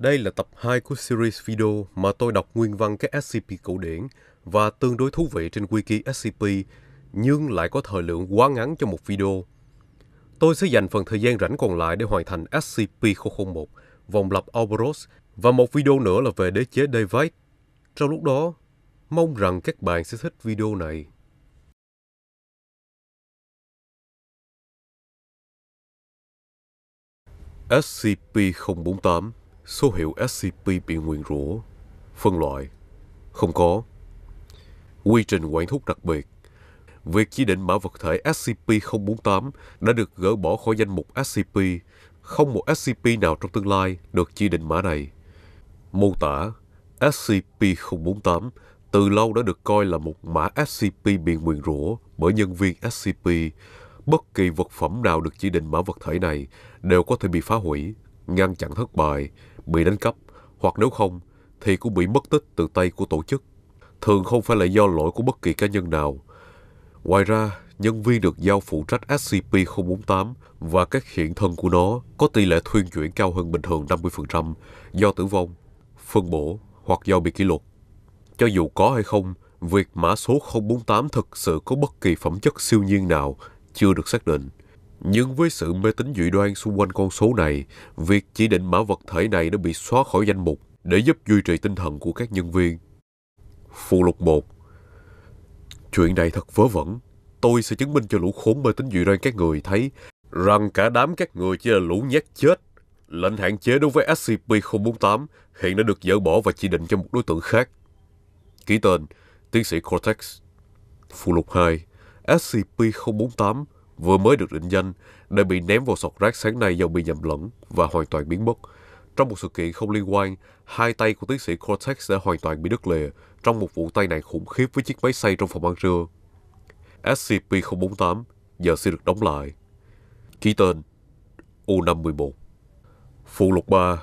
Đây là tập 2 của series video mà tôi đọc nguyên văn các SCP cổ điển và tương đối thú vị trên wiki SCP, nhưng lại có thời lượng quá ngắn cho một video. Tôi sẽ dành phần thời gian rảnh còn lại để hoàn thành SCP-001, vòng lập Alboros và một video nữa là về đế chế David. Trong lúc đó, mong rằng các bạn sẽ thích video này. SCP-048 Số hiệu SCP bị nguyền rủa Phân loại Không có Quy trình quản thúc đặc biệt Việc chỉ định mã vật thể SCP-048 đã được gỡ bỏ khỏi danh mục SCP. Không một SCP nào trong tương lai được chỉ định mã này. Mô tả SCP-048 từ lâu đã được coi là một mã SCP bị nguyền rủa bởi nhân viên SCP. Bất kỳ vật phẩm nào được chỉ định mã vật thể này đều có thể bị phá hủy, ngăn chặn thất bại, bị đánh cắp hoặc nếu không thì cũng bị mất tích từ tay của tổ chức. Thường không phải là do lỗi của bất kỳ cá nhân nào. Ngoài ra, nhân viên được giao phụ trách SCP-048 và các hiện thân của nó có tỷ lệ thuyên chuyển cao hơn bình thường 50% do tử vong, phân bổ hoặc do bị kỷ luật. Cho dù có hay không, việc mã số 048 thực sự có bất kỳ phẩm chất siêu nhiên nào chưa được xác định. Nhưng với sự mê tín dị đoan xung quanh con số này, việc chỉ định mã vật thể này đã bị xóa khỏi danh mục để giúp duy trì tinh thần của các nhân viên. Phụ lục 1 Chuyện này thật vớ vẩn. Tôi sẽ chứng minh cho lũ khốn mê tín dị đoan các người thấy rằng cả đám các người chỉ là lũ nhát chết. Lệnh hạn chế đối với SCP-048 hiện đã được dỡ bỏ và chỉ định cho một đối tượng khác. Ký tên, tiến sĩ Cortex. Phụ lục 2 SCP-048 vừa mới được định danh đã bị ném vào sọt rác sáng nay do bị nhầm lẫn và hoàn toàn biến mất. Trong một sự kiện không liên quan, hai tay của tiến sĩ Cortex đã hoàn toàn bị đứt lìa trong một vụ tai nạn khủng khiếp với chiếc máy xay trong phòng ăn trưa. SCP-048 giờ sẽ được đóng lại. Ký tên U-511 Phụ lục 3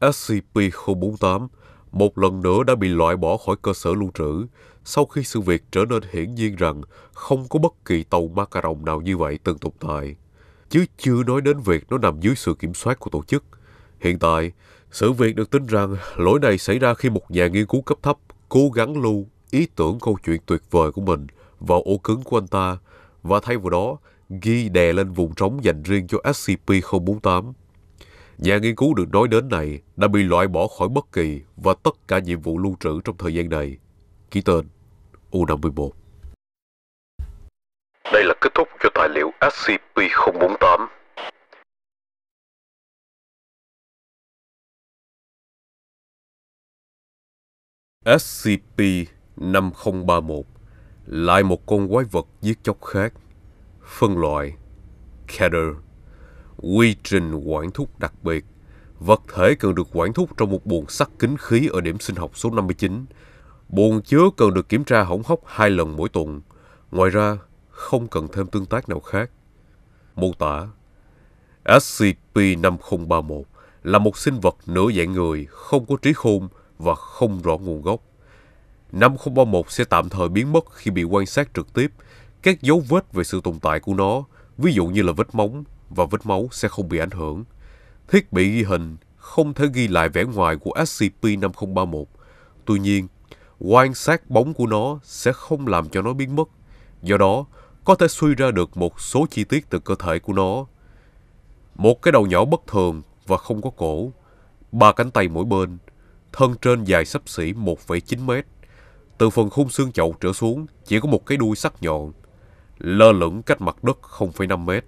SCP-048 một lần nữa đã bị loại bỏ khỏi cơ sở lưu trữ sau khi sự việc trở nên hiển nhiên rằng không có bất kỳ tàu Macaron nào như vậy từng tồn tại, chứ chưa nói đến việc nó nằm dưới sự kiểm soát của tổ chức. Hiện tại, sự việc được tin rằng lỗi này xảy ra khi một nhà nghiên cứu cấp thấp cố gắng lưu ý tưởng câu chuyện tuyệt vời của mình vào ổ cứng của anh ta và thay vào đó ghi đè lên vùng trống dành riêng cho SCP-048. Nhà nghiên cứu được nói đến này đã bị loại bỏ khỏi bất kỳ và tất cả nhiệm vụ lưu trữ trong thời gian này ký tên U-51. Đây là kết thúc cho tài liệu SCP-048. SCP-5031 lại một con quái vật giết chóc khác, phân loại Cater, quy trình quản thúc đặc biệt. Vật thể cần được quản thúc trong một buồng sắt kín khí ở điểm sinh học số 59 Buồn chứa cần được kiểm tra hỏng hóc hai lần mỗi tuần. Ngoài ra, không cần thêm tương tác nào khác. Mô tả SCP-5031 là một sinh vật nửa dạng người, không có trí khôn và không rõ nguồn gốc. 5031 sẽ tạm thời biến mất khi bị quan sát trực tiếp. Các dấu vết về sự tồn tại của nó, ví dụ như là vết móng và vết máu sẽ không bị ảnh hưởng. Thiết bị ghi hình không thể ghi lại vẻ ngoài của SCP-5031. Tuy nhiên, quan sát bóng của nó sẽ không làm cho nó biến mất. Do đó, có thể suy ra được một số chi tiết từ cơ thể của nó. Một cái đầu nhỏ bất thường và không có cổ, ba cánh tay mỗi bên, thân trên dài sấp xỉ 1,9 mét. Từ phần khung xương chậu trở xuống chỉ có một cái đuôi sắc nhọn, lơ lửng cách mặt đất 0,5 mét.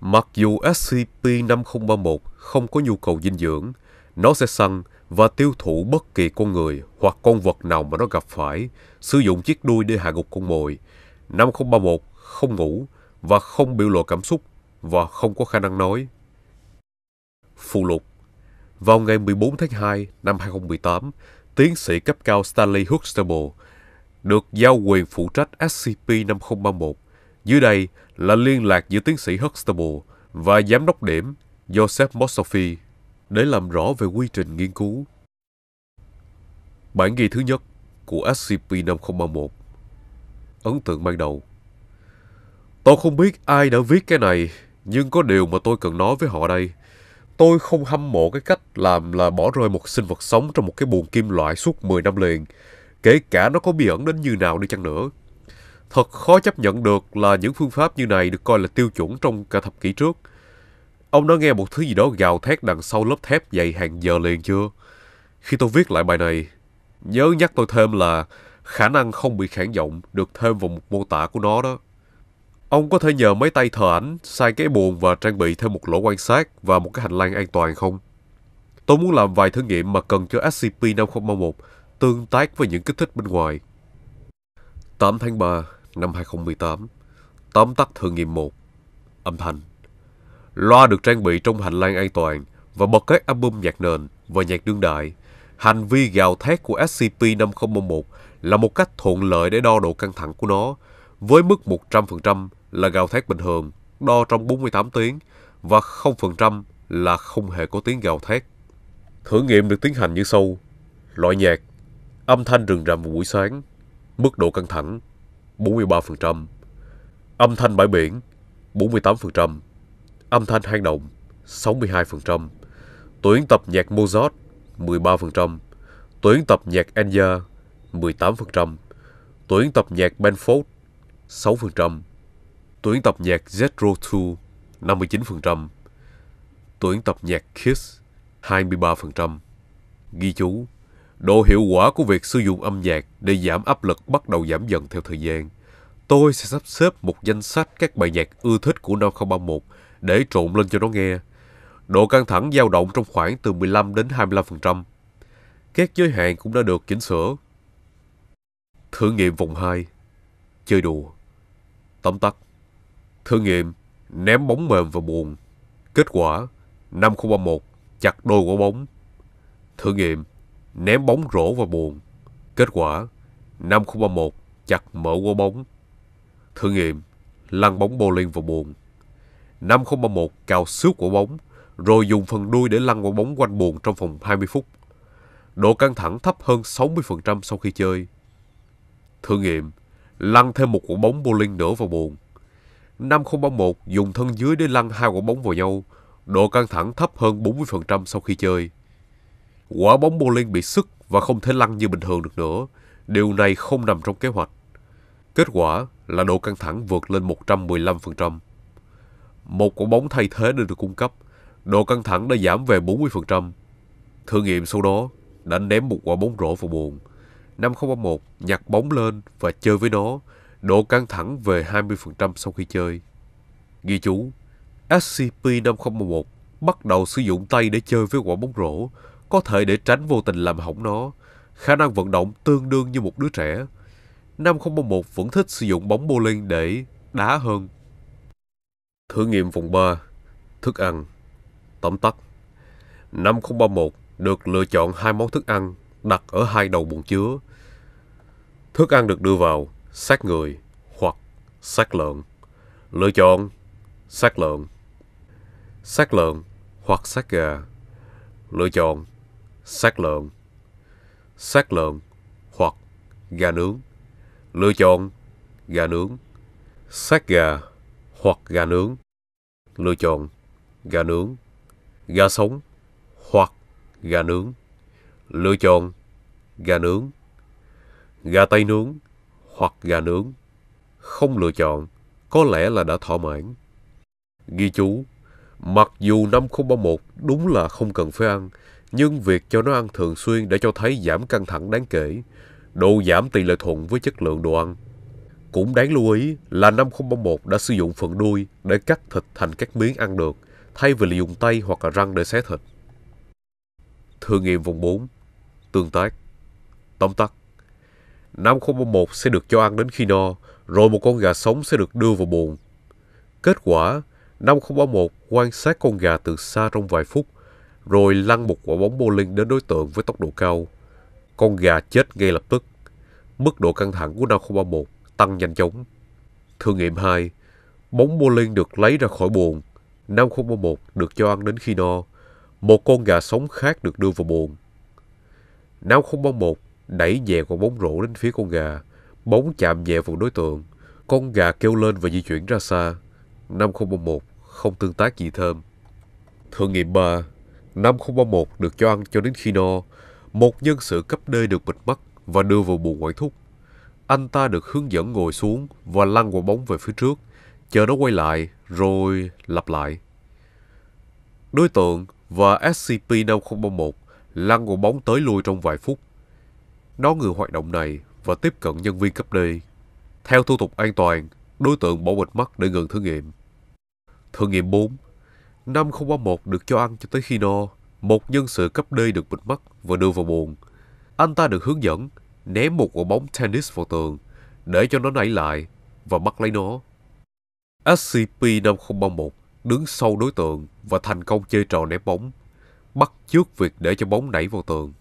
Mặc dù SCP-5031 không có nhu cầu dinh dưỡng, nó sẽ săn và tiêu thụ bất kỳ con người hoặc con vật nào mà nó gặp phải, sử dụng chiếc đuôi để hạ gục con mồi. 5031 không ngủ và không biểu lộ cảm xúc và không có khả năng nói. Phụ lục Vào ngày 14 tháng 2 năm 2018, tiến sĩ cấp cao Stanley Huxtable được giao quyền phụ trách SCP-5031. Dưới đây là liên lạc giữa tiến sĩ Huxtable và giám đốc điểm Joseph Mosofi để làm rõ về quy trình nghiên cứu. Bản ghi thứ nhất của SCP-5031 Ấn tượng ban đầu Tôi không biết ai đã viết cái này, nhưng có điều mà tôi cần nói với họ đây. Tôi không hâm mộ cái cách làm là bỏ rơi một sinh vật sống trong một cái buồng kim loại suốt 10 năm liền, kể cả nó có bí ẩn đến như nào đi chăng nữa. Thật khó chấp nhận được là những phương pháp như này được coi là tiêu chuẩn trong cả thập kỷ trước – Ông đã nghe một thứ gì đó gào thét đằng sau lớp thép dày hàng giờ liền chưa? Khi tôi viết lại bài này, nhớ nhắc tôi thêm là khả năng không bị khản giọng được thêm vào một mô tả của nó đó. Ông có thể nhờ mấy tay thợ ảnh sai cái buồn và trang bị thêm một lỗ quan sát và một cái hành lang an toàn không? Tôi muốn làm vài thử nghiệm mà cần cho SCP-5031 tương tác với những kích thích bên ngoài. 8 tháng 3 năm 2018 Tóm tắt thử nghiệm 1 Âm thanh Loa được trang bị trong hành lang an toàn và bật các album nhạc nền và nhạc đương đại. Hành vi gào thét của SCP-5011 là một cách thuận lợi để đo độ căng thẳng của nó, với mức 100% là gào thét bình thường, đo trong 48 tiếng, và 0% là không hề có tiếng gào thét. Thử nghiệm được tiến hành như sau. Loại nhạc, âm thanh rừng rậm buổi sáng, mức độ căng thẳng 43%, âm thanh bãi biển 48%, Âm thanh hang động 62%, tuyển tập nhạc Mozart 13%, tuyển tập nhạc Enya 18%, tuyển tập nhạc Benford 6%, tuyển tập nhạc Zetro 2 59%, tuyển tập nhạc Kiss 23%. Ghi chú, độ hiệu quả của việc sử dụng âm nhạc để giảm áp lực bắt đầu giảm dần theo thời gian. Tôi sẽ sắp xếp một danh sách các bài nhạc ưa thích của năm 031 để trộn lên cho nó nghe. Độ căng thẳng dao động trong khoảng từ 15 đến 25%. Các giới hạn cũng đã được chỉnh sửa. Thử nghiệm vòng 2. Chơi đùa. Tóm tắt. Thử nghiệm ném bóng mềm vào buồn. Kết quả 5031 chặt đôi quả bóng. Thử nghiệm ném bóng rổ vào buồn. Kết quả 5031 chặt mở quả bóng. Thử nghiệm lăn bóng bowling vào buồn. 5031 cào xước quả bóng, rồi dùng phần đuôi để lăn quả bóng quanh buồn trong vòng 20 phút. Độ căng thẳng thấp hơn 60% sau khi chơi. Thử nghiệm, lăn thêm một quả bóng bowling nữa vào buồn. 5031 dùng thân dưới để lăn hai quả bóng vào nhau, độ căng thẳng thấp hơn 40% sau khi chơi. Quả bóng bowling bị sức và không thể lăn như bình thường được nữa. Điều này không nằm trong kế hoạch. Kết quả là độ căng thẳng vượt lên 115% một quả bóng thay thế đã được cung cấp. Độ căng thẳng đã giảm về 40%. Thử nghiệm sau đó, đã ném một quả bóng rổ vào buồn. 2001 nhặt bóng lên và chơi với nó. Độ căng thẳng về 20% sau khi chơi. Ghi chú, SCP-5011 bắt đầu sử dụng tay để chơi với quả bóng rổ, có thể để tránh vô tình làm hỏng nó. Khả năng vận động tương đương như một đứa trẻ. 5011 vẫn thích sử dụng bóng bowling để đá hơn thử nghiệm vùng bar, thức ăn, tóm tắt. Năm 031 được lựa chọn hai món thức ăn đặt ở hai đầu bồn chứa. Thức ăn được đưa vào xác người hoặc xác lợn. Lựa chọn xác lợn. Xác lợn hoặc xác gà. Lựa chọn xác lợn. Xác lợn hoặc gà nướng. Lựa chọn gà nướng. Xác gà hoặc gà nướng. Lựa chọn gà nướng, gà sống hoặc gà nướng. Lựa chọn gà nướng, gà tây nướng hoặc gà nướng. Không lựa chọn, có lẽ là đã thỏa mãn. Ghi chú, mặc dù năm 031 đúng là không cần phải ăn, nhưng việc cho nó ăn thường xuyên đã cho thấy giảm căng thẳng đáng kể, độ giảm tỷ lệ thuận với chất lượng đồ ăn cũng đáng lưu ý là năm 2011 đã sử dụng phần đuôi để cắt thịt thành các miếng ăn được, thay vì dùng tay hoặc là răng để xé thịt. Thử nghiệm vòng 4. Tương tác. Tóm tắt. Năm 2011 sẽ được cho ăn đến khi no, rồi một con gà sống sẽ được đưa vào buồng Kết quả, năm 2011 quan sát con gà từ xa trong vài phút, rồi lăn một quả bóng bowling đến đối tượng với tốc độ cao. Con gà chết ngay lập tức. Mức độ căng thẳng của năm 2011 tăng nhanh chóng. Thử nghiệm 2, bóng bô liên được lấy ra khỏi buồn. Nam không một được cho ăn đến khi no. Một con gà sống khác được đưa vào buồn. Nam không một đẩy nhẹ con bóng rổ đến phía con gà. Bóng chạm nhẹ vào đối tượng. Con gà kêu lên và di chuyển ra xa. Nam không một không tương tác gì thêm. Thử nghiệm 3 Năm 031 được cho ăn cho đến khi no Một nhân sự cấp D được bịt mắt Và đưa vào buồn ngoại thúc anh ta được hướng dẫn ngồi xuống và lăn quả bóng về phía trước, chờ nó quay lại rồi lặp lại. Đối tượng và SCP-5031 lăn quả bóng tới lui trong vài phút. Nó ngừng hoạt động này và tiếp cận nhân viên cấp D. Theo thủ tục an toàn, đối tượng bỏ bịt mắt để ngừng thử nghiệm. Thử nghiệm 4 5031 được cho ăn cho tới khi no, một nhân sự cấp D được bịt mắt và đưa vào buồng. Anh ta được hướng dẫn ném một quả bóng tennis vào tường để cho nó nảy lại và bắt lấy nó. SCP-5031 đứng sau đối tượng và thành công chơi trò ném bóng, bắt trước việc để cho bóng nảy vào tường.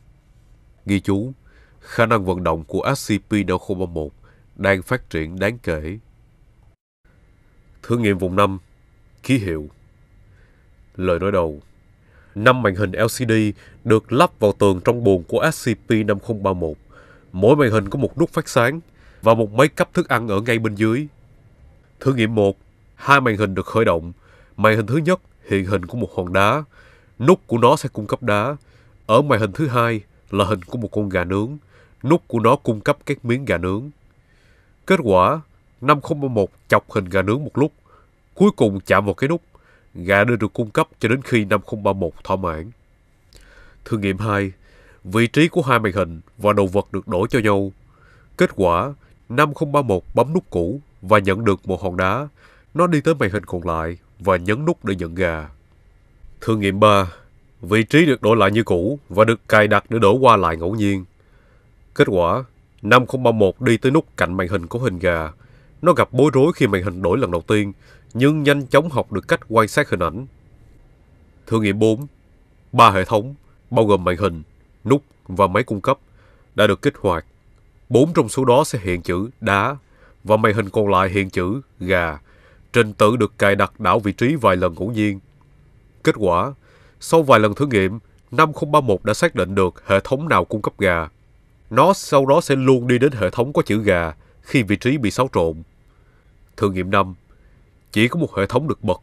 Ghi chú, khả năng vận động của SCP-5031 đang phát triển đáng kể. Thử nghiệm vùng 5 Ký hiệu Lời nói đầu năm màn hình LCD được lắp vào tường trong buồng của SCP-5031 Mỗi màn hình có một nút phát sáng và một máy cấp thức ăn ở ngay bên dưới. Thử nghiệm 1, hai màn hình được khởi động. Màn hình thứ nhất hiện hình của một hòn đá. Nút của nó sẽ cung cấp đá. Ở màn hình thứ hai là hình của một con gà nướng. Nút của nó cung cấp các miếng gà nướng. Kết quả, 5031 chọc hình gà nướng một lúc. Cuối cùng chạm vào cái nút, gà đưa được cung cấp cho đến khi 5031 thỏa mãn. Thử nghiệm 2, vị trí của hai màn hình và đồ vật được đổi cho nhau. Kết quả, 5031 bấm nút cũ và nhận được một hòn đá. Nó đi tới màn hình còn lại và nhấn nút để nhận gà. Thử nghiệm 3. Vị trí được đổi lại như cũ và được cài đặt để đổi qua lại ngẫu nhiên. Kết quả, 5031 đi tới nút cạnh màn hình có hình gà. Nó gặp bối rối khi màn hình đổi lần đầu tiên, nhưng nhanh chóng học được cách quan sát hình ảnh. Thử nghiệm 4. Ba hệ thống, bao gồm màn hình, nút và máy cung cấp đã được kích hoạt. Bốn trong số đó sẽ hiện chữ đá và màn hình còn lại hiện chữ gà. Trình tự được cài đặt đảo vị trí vài lần ngẫu nhiên. Kết quả, sau vài lần thử nghiệm, 5031 đã xác định được hệ thống nào cung cấp gà. Nó sau đó sẽ luôn đi đến hệ thống có chữ gà khi vị trí bị xáo trộn. Thử nghiệm 5. Chỉ có một hệ thống được bật,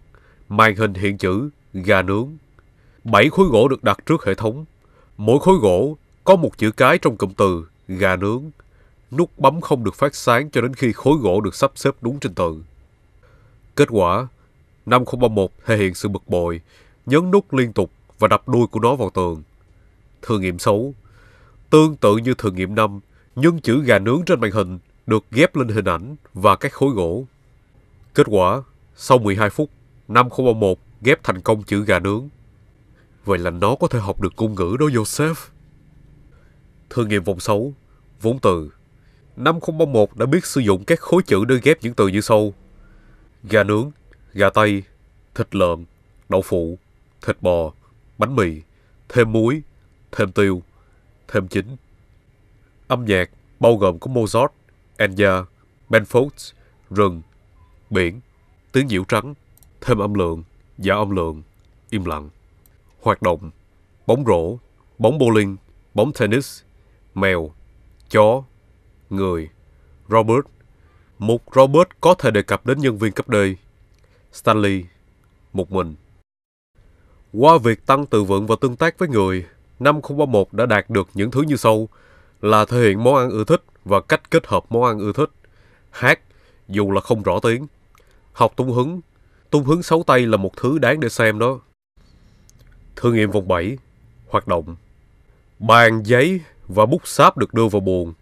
màn hình hiện chữ gà nướng. Bảy khối gỗ được đặt trước hệ thống, Mỗi khối gỗ có một chữ cái trong cụm từ gà nướng. Nút bấm không được phát sáng cho đến khi khối gỗ được sắp xếp đúng trình tự. Kết quả, năm 031 thể hiện sự bực bội, nhấn nút liên tục và đập đuôi của nó vào tường. Thử nghiệm xấu Tương tự như thử nghiệm năm, nhưng chữ gà nướng trên màn hình được ghép lên hình ảnh và các khối gỗ. Kết quả, sau 12 phút, 5031 ghép thành công chữ gà nướng Vậy là nó có thể học được ngôn ngữ đó Joseph Thử nghiệm vòng 6 Vốn từ Năm 031 đã biết sử dụng các khối chữ để ghép những từ như sau Gà nướng Gà tây Thịt lợn Đậu phụ Thịt bò Bánh mì Thêm muối Thêm tiêu Thêm chính Âm nhạc bao gồm có Mozart, Enya, Benfolds, rừng, biển, tiếng nhiễu trắng, thêm âm lượng, giả âm lượng, im lặng hoạt động, bóng rổ, bóng bowling, bóng tennis, mèo, chó, người, Robert. Một Robert có thể đề cập đến nhân viên cấp D, Stanley, một mình. Qua việc tăng tự vựng và tương tác với người, năm 031 đã đạt được những thứ như sau là thể hiện món ăn ưa thích và cách kết hợp món ăn ưa thích, hát, dù là không rõ tiếng, học tung hứng. Tung hứng xấu tay là một thứ đáng để xem đó. Thương nghiệm vòng 7 Hoạt động Bàn giấy và bút sáp được đưa vào buồng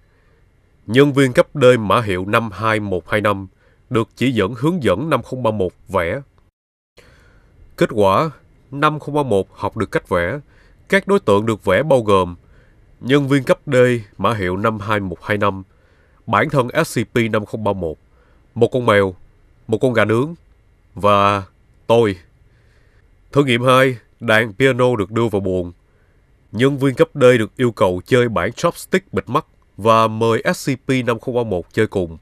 Nhân viên cấp D mã hiệu 52125 được chỉ dẫn hướng dẫn 5031 vẽ. Kết quả, 5031 học được cách vẽ. Các đối tượng được vẽ bao gồm nhân viên cấp D mã hiệu 52125, bản thân SCP-5031, một con mèo, một con gà nướng và tôi. Thử nghiệm 2, đàn piano được đưa vào buồng. Nhân viên cấp D được yêu cầu chơi bản chopstick bịt mắt và mời SCP-5031 chơi cùng.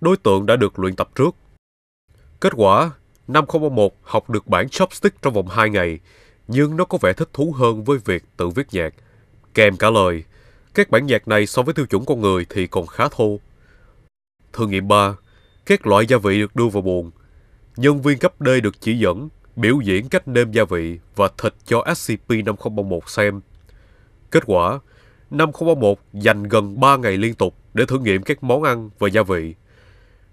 Đối tượng đã được luyện tập trước. Kết quả, 5031 học được bản chopstick trong vòng 2 ngày, nhưng nó có vẻ thích thú hơn với việc tự viết nhạc. Kèm cả lời, các bản nhạc này so với tiêu chuẩn con người thì còn khá thô. Thử nghiệm 3, các loại gia vị được đưa vào buồng. Nhân viên cấp D được chỉ dẫn biểu diễn cách nêm gia vị và thịt cho scp 5001 xem. Kết quả, 5001 dành gần 3 ngày liên tục để thử nghiệm các món ăn và gia vị.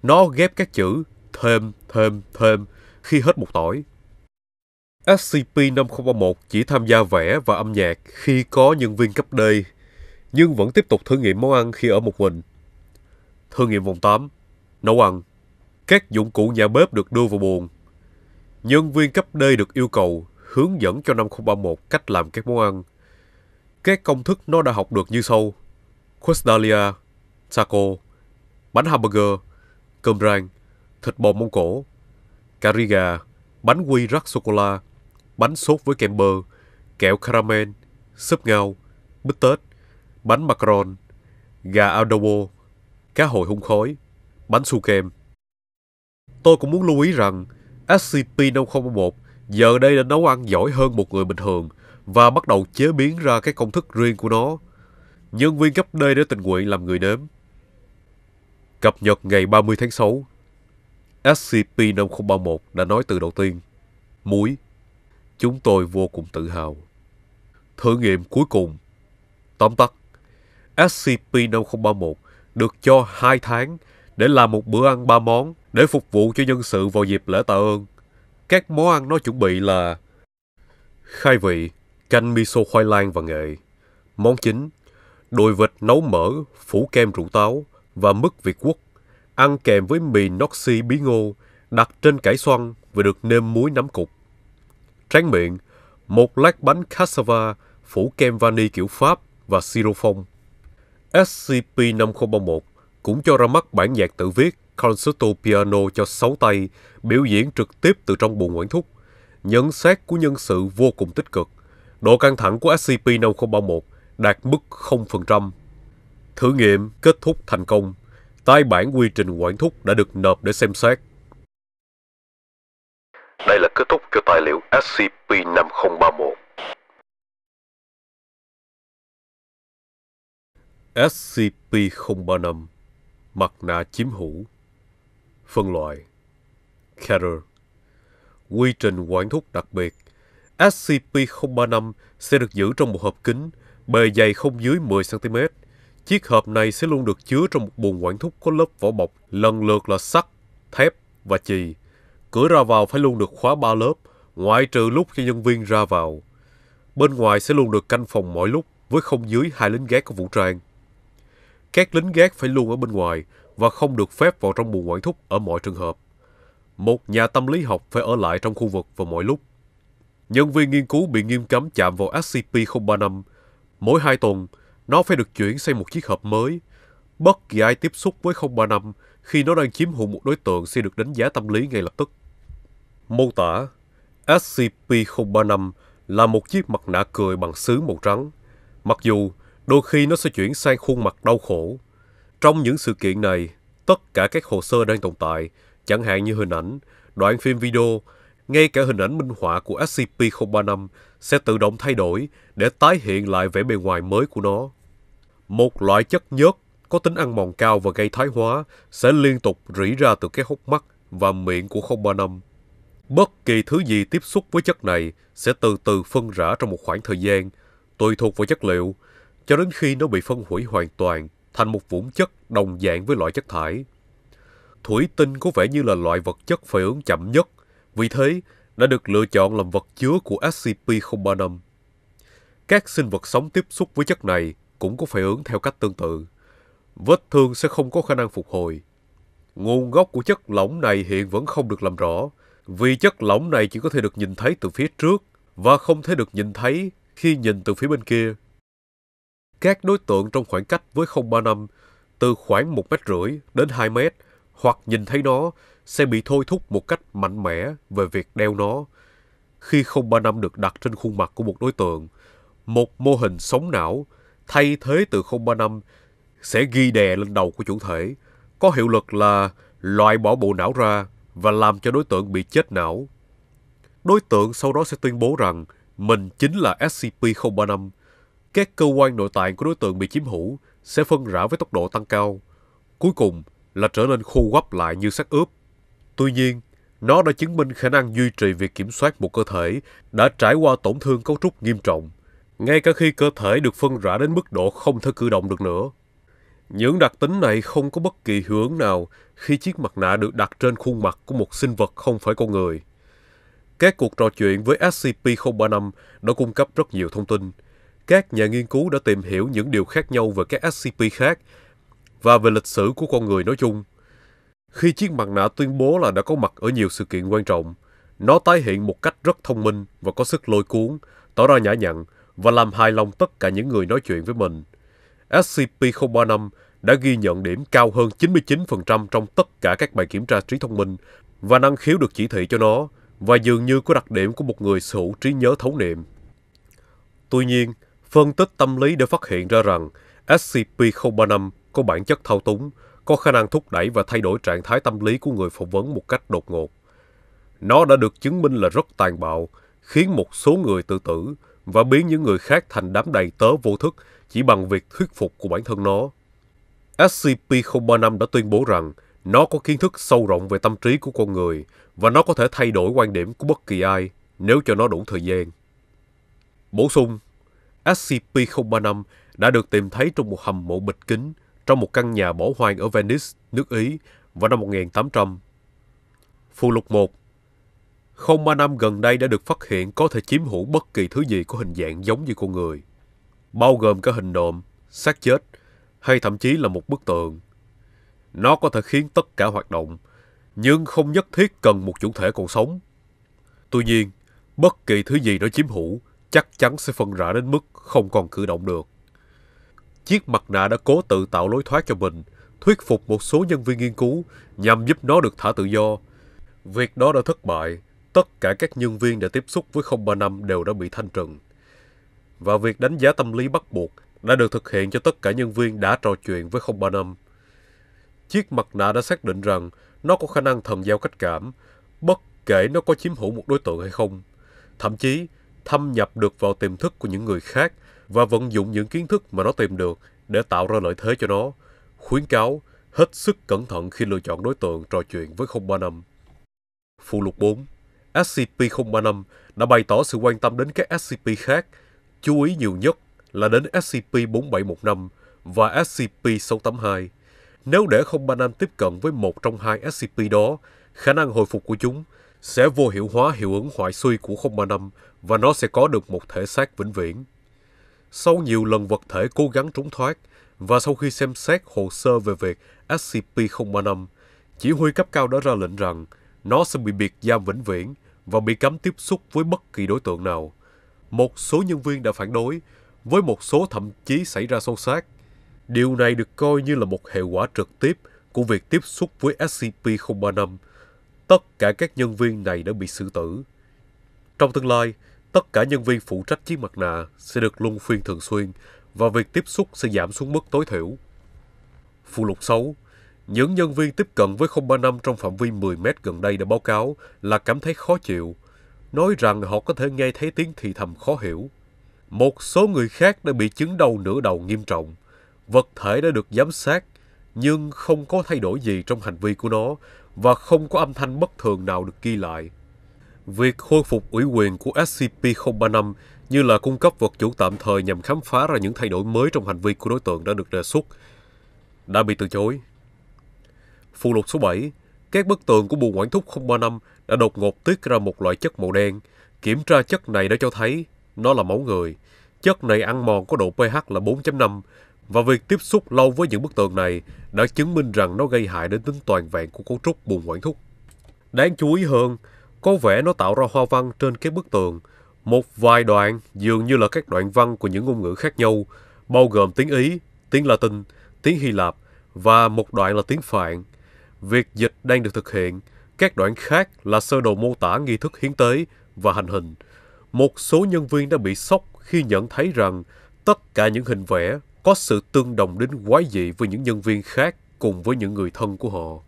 Nó ghép các chữ thêm, thêm, thêm khi hết một tỏi. scp 5001 chỉ tham gia vẽ và âm nhạc khi có nhân viên cấp D, nhưng vẫn tiếp tục thử nghiệm món ăn khi ở một mình. Thử nghiệm vòng 8 Nấu ăn Các dụng cụ nhà bếp được đưa vào buồng. Nhân viên cấp D được yêu cầu hướng dẫn cho năm 031 cách làm các món ăn. Các công thức nó đã học được như sau. Quesdalia, taco, bánh hamburger, cơm rang, thịt bò Mông Cổ, cà gà, bánh quy rắc sô-cô-la, bánh sốt với kem bơ, kẹo caramel, súp ngao, bít tết, bánh macaron, gà adobo, cá hồi hung khói, bánh su kem. Tôi cũng muốn lưu ý rằng SCP-001 giờ đây đã nấu ăn giỏi hơn một người bình thường và bắt đầu chế biến ra cái công thức riêng của nó. Nhân viên cấp D đã tình nguyện làm người nếm. Cập nhật ngày 30 tháng 6 SCP-5031 đã nói từ đầu tiên Muối Chúng tôi vô cùng tự hào Thử nghiệm cuối cùng Tóm tắt SCP-5031 được cho 2 tháng để làm một bữa ăn 3 món để phục vụ cho nhân sự vào dịp lễ tạ ơn, các món ăn nó chuẩn bị là khai vị, canh miso khoai lang và nghệ, món chính, đùi vịt nấu mỡ, phủ kem rượu táo và mứt Việt Quốc, ăn kèm với mì noxi bí ngô đặt trên cải xoăn và được nêm muối nấm cục. Tráng miệng, một lát bánh cassava phủ kem vani kiểu Pháp và siro phong. SCP-5031 cũng cho ra mắt bản nhạc tự viết Concerto Piano cho sáu tay, biểu diễn trực tiếp từ trong buồng quản thúc. Nhận xét của nhân sự vô cùng tích cực. Độ căng thẳng của SCP-5031 đạt mức 0%. Thử nghiệm kết thúc thành công. Tài bản quy trình quản thúc đã được nộp để xem xét. Đây là kết thúc cho tài liệu SCP-5031. SCP-035 Mặt nạ chiếm hữu phân loại. CADR Quy trình quản thúc đặc biệt SCP-035 sẽ được giữ trong một hộp kính bề dày không dưới 10cm. Chiếc hộp này sẽ luôn được chứa trong một bồn quản thúc có lớp vỏ bọc lần lượt là sắt, thép và chì. Cửa ra vào phải luôn được khóa ba lớp, ngoại trừ lúc cho nhân viên ra vào. Bên ngoài sẽ luôn được canh phòng mọi lúc với không dưới hai lính gác có vũ trang. Các lính gác phải luôn ở bên ngoài, và không được phép vào trong buồng quản thúc ở mọi trường hợp. Một nhà tâm lý học phải ở lại trong khu vực vào mọi lúc. Nhân viên nghiên cứu bị nghiêm cấm chạm vào SCP-035. Mỗi hai tuần, nó phải được chuyển sang một chiếc hộp mới. Bất kỳ ai tiếp xúc với 035 khi nó đang chiếm hữu một đối tượng sẽ được đánh giá tâm lý ngay lập tức. Mô tả SCP-035 là một chiếc mặt nạ cười bằng sứ màu trắng. Mặc dù đôi khi nó sẽ chuyển sang khuôn mặt đau khổ, trong những sự kiện này, tất cả các hồ sơ đang tồn tại, chẳng hạn như hình ảnh, đoạn phim video, ngay cả hình ảnh minh họa của SCP-035 sẽ tự động thay đổi để tái hiện lại vẻ bề ngoài mới của nó. Một loại chất nhớt có tính ăn mòn cao và gây thái hóa sẽ liên tục rỉ ra từ cái hốc mắt và miệng của 035. Bất kỳ thứ gì tiếp xúc với chất này sẽ từ từ phân rã trong một khoảng thời gian, tùy thuộc vào chất liệu, cho đến khi nó bị phân hủy hoàn toàn thành một vũng chất đồng dạng với loại chất thải. Thủy tinh có vẻ như là loại vật chất phản ứng chậm nhất, vì thế đã được lựa chọn làm vật chứa của SCP-035. Các sinh vật sống tiếp xúc với chất này cũng có phản ứng theo cách tương tự. Vết thương sẽ không có khả năng phục hồi. Nguồn gốc của chất lỏng này hiện vẫn không được làm rõ, vì chất lỏng này chỉ có thể được nhìn thấy từ phía trước và không thể được nhìn thấy khi nhìn từ phía bên kia. Các đối tượng trong khoảng cách với 035 từ khoảng 1 mét rưỡi đến 2 mét hoặc nhìn thấy nó sẽ bị thôi thúc một cách mạnh mẽ về việc đeo nó. Khi 035 được đặt trên khuôn mặt của một đối tượng, một mô hình sóng não thay thế từ 035 sẽ ghi đè lên đầu của chủ thể, có hiệu lực là loại bỏ bộ não ra và làm cho đối tượng bị chết não. Đối tượng sau đó sẽ tuyên bố rằng mình chính là SCP-035 các cơ quan nội tạng của đối tượng bị chiếm hữu sẽ phân rã với tốc độ tăng cao, cuối cùng là trở nên khô quắp lại như xác ướp. Tuy nhiên, nó đã chứng minh khả năng duy trì việc kiểm soát một cơ thể đã trải qua tổn thương cấu trúc nghiêm trọng, ngay cả khi cơ thể được phân rã đến mức độ không thể cử động được nữa. Những đặc tính này không có bất kỳ hiệu ứng nào khi chiếc mặt nạ được đặt trên khuôn mặt của một sinh vật không phải con người. Các cuộc trò chuyện với SCP-035 đã cung cấp rất nhiều thông tin, các nhà nghiên cứu đã tìm hiểu những điều khác nhau về các SCP khác và về lịch sử của con người nói chung. Khi chiếc mặt nạ tuyên bố là đã có mặt ở nhiều sự kiện quan trọng, nó tái hiện một cách rất thông minh và có sức lôi cuốn, tỏ ra nhã nhặn và làm hài lòng tất cả những người nói chuyện với mình. SCP-035 đã ghi nhận điểm cao hơn 99% trong tất cả các bài kiểm tra trí thông minh và năng khiếu được chỉ thị cho nó và dường như có đặc điểm của một người sở hữu trí nhớ thấu niệm. Tuy nhiên, phân tích tâm lý để phát hiện ra rằng SCP-035 có bản chất thao túng, có khả năng thúc đẩy và thay đổi trạng thái tâm lý của người phỏng vấn một cách đột ngột. Nó đã được chứng minh là rất tàn bạo, khiến một số người tự tử và biến những người khác thành đám đầy tớ vô thức chỉ bằng việc thuyết phục của bản thân nó. SCP-035 đã tuyên bố rằng nó có kiến thức sâu rộng về tâm trí của con người và nó có thể thay đổi quan điểm của bất kỳ ai nếu cho nó đủ thời gian. Bổ sung, SCP-035 đã được tìm thấy trong một hầm mộ bịch kín trong một căn nhà bỏ hoang ở Venice, nước Ý vào năm 1800. Phụ lục 1 035 gần đây đã được phát hiện có thể chiếm hữu bất kỳ thứ gì có hình dạng giống như con người, bao gồm cả hình nộm, xác chết hay thậm chí là một bức tượng. Nó có thể khiến tất cả hoạt động, nhưng không nhất thiết cần một chủ thể còn sống. Tuy nhiên, bất kỳ thứ gì nó chiếm hữu chắc chắn sẽ phân rã đến mức không còn cử động được. Chiếc mặt nạ đã cố tự tạo lối thoát cho mình, thuyết phục một số nhân viên nghiên cứu nhằm giúp nó được thả tự do. Việc đó đã thất bại, tất cả các nhân viên đã tiếp xúc với 035 đều đã bị thanh trừng. Và việc đánh giá tâm lý bắt buộc đã được thực hiện cho tất cả nhân viên đã trò chuyện với 035. Chiếc mặt nạ đã xác định rằng nó có khả năng thần giao cách cảm, bất kể nó có chiếm hữu một đối tượng hay không. Thậm chí, thâm nhập được vào tiềm thức của những người khác và vận dụng những kiến thức mà nó tìm được để tạo ra lợi thế cho nó. Khuyến cáo hết sức cẩn thận khi lựa chọn đối tượng trò chuyện với 035. Phụ lục 4 SCP-035 đã bày tỏ sự quan tâm đến các SCP khác, chú ý nhiều nhất là đến SCP-4715 và SCP-682. Nếu để 035 tiếp cận với một trong hai SCP đó, khả năng hồi phục của chúng sẽ vô hiệu hóa hiệu ứng hoại suy của 035 và nó sẽ có được một thể xác vĩnh viễn. Sau nhiều lần vật thể cố gắng trốn thoát và sau khi xem xét hồ sơ về việc SCP-035, chỉ huy cấp cao đã ra lệnh rằng nó sẽ bị biệt giam vĩnh viễn và bị cấm tiếp xúc với bất kỳ đối tượng nào. Một số nhân viên đã phản đối, với một số thậm chí xảy ra xô xát. Điều này được coi như là một hệ quả trực tiếp của việc tiếp xúc với SCP-035. Tất cả các nhân viên này đã bị xử tử. Trong tương lai, tất cả nhân viên phụ trách chiếc mặt nạ sẽ được luân phiên thường xuyên và việc tiếp xúc sẽ giảm xuống mức tối thiểu. Phụ lục 6. Những nhân viên tiếp cận với 035 trong phạm vi 10 mét gần đây đã báo cáo là cảm thấy khó chịu, nói rằng họ có thể nghe thấy tiếng thì thầm khó hiểu. Một số người khác đã bị chứng đau nửa đầu nghiêm trọng. Vật thể đã được giám sát, nhưng không có thay đổi gì trong hành vi của nó và không có âm thanh bất thường nào được ghi lại. Việc khôi phục ủy quyền của SCP-035 như là cung cấp vật chủ tạm thời nhằm khám phá ra những thay đổi mới trong hành vi của đối tượng đã được đề xuất, đã bị từ chối. Phụ lục số 7, các bức tường của buồng quản thúc 035 đã đột ngột tiết ra một loại chất màu đen. Kiểm tra chất này đã cho thấy nó là máu người. Chất này ăn mòn có độ pH là 4.5 và việc tiếp xúc lâu với những bức tường này đã chứng minh rằng nó gây hại đến tính toàn vẹn của cấu trúc buồng quản thúc. Đáng chú ý hơn, có vẻ nó tạo ra hoa văn trên cái bức tường. Một vài đoạn dường như là các đoạn văn của những ngôn ngữ khác nhau, bao gồm tiếng Ý, tiếng Latin, tiếng Hy Lạp và một đoạn là tiếng Phạn. Việc dịch đang được thực hiện, các đoạn khác là sơ đồ mô tả nghi thức hiến tế và hành hình. Một số nhân viên đã bị sốc khi nhận thấy rằng tất cả những hình vẽ có sự tương đồng đến quái dị với những nhân viên khác cùng với những người thân của họ.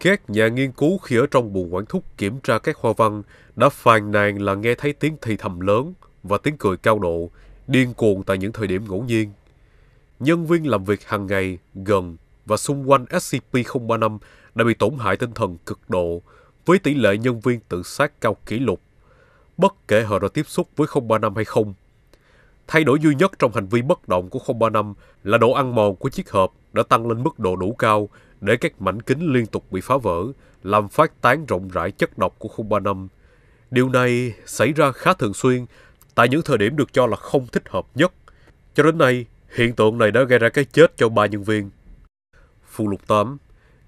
Các nhà nghiên cứu khi ở trong buồng quản thúc kiểm tra các hoa văn đã phàn nàn là nghe thấy tiếng thì thầm lớn và tiếng cười cao độ, điên cuồng tại những thời điểm ngẫu nhiên. Nhân viên làm việc hàng ngày, gần và xung quanh SCP-035 đã bị tổn hại tinh thần cực độ, với tỷ lệ nhân viên tự sát cao kỷ lục, bất kể họ đã tiếp xúc với 035 hay không. Thay đổi duy nhất trong hành vi bất động của 035 là độ ăn mòn của chiếc hộp đã tăng lên mức độ đủ cao để các mảnh kính liên tục bị phá vỡ, làm phát tán rộng rãi chất độc của khung 35. Điều này xảy ra khá thường xuyên tại những thời điểm được cho là không thích hợp nhất. Cho đến nay, hiện tượng này đã gây ra cái chết cho ba nhân viên. Phụ lục 8